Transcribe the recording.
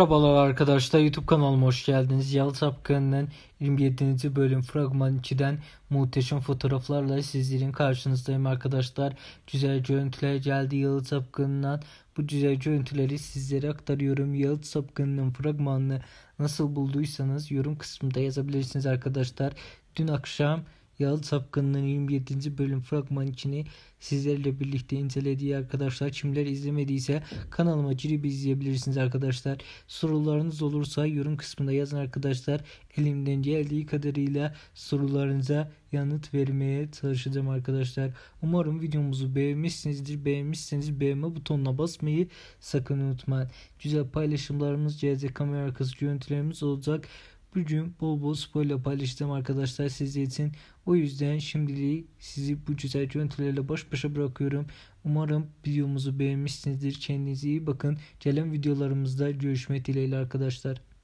Merhabalar arkadaşlar YouTube kanalıma hoş geldiniz. Yalı Sapkanı'nın 27. bölüm fragman içinden muhteşem fotoğraflarla sizlerin karşınızdayım arkadaşlar. Güzel görüntüler geldi Yalı Sapkanı'ndan. Bu güzel görüntüleri sizlere aktarıyorum. Yalı Sapkanı'nın fragmanını nasıl bulduysanız yorum kısmında yazabilirsiniz arkadaşlar. Dün akşam Yağlı Sapkın'ın 27. bölüm fragman içini sizlerle birlikte incelediği arkadaşlar. Kimler izlemediyse kanalıma girip izleyebilirsiniz arkadaşlar. Sorularınız olursa yorum kısmında yazın arkadaşlar. Elimden geldiği kadarıyla sorularınıza yanıt vermeye çalışacağım arkadaşlar. Umarım videomuzu beğenmişsinizdir. Beğenmişseniz beğenme butonuna basmayı sakın unutmayın. Güzel paylaşımlarımız, CZ kamera arkası görüntülerimiz olacak. Bu bol bol spoiler paylaştım arkadaşlar sizler için. O yüzden şimdilik sizi bu güzel görüntülerle baş başa bırakıyorum. Umarım videomuzu beğenmişsinizdir. Kendinize iyi bakın. Gelen videolarımızda görüşmek dileğiyle arkadaşlar.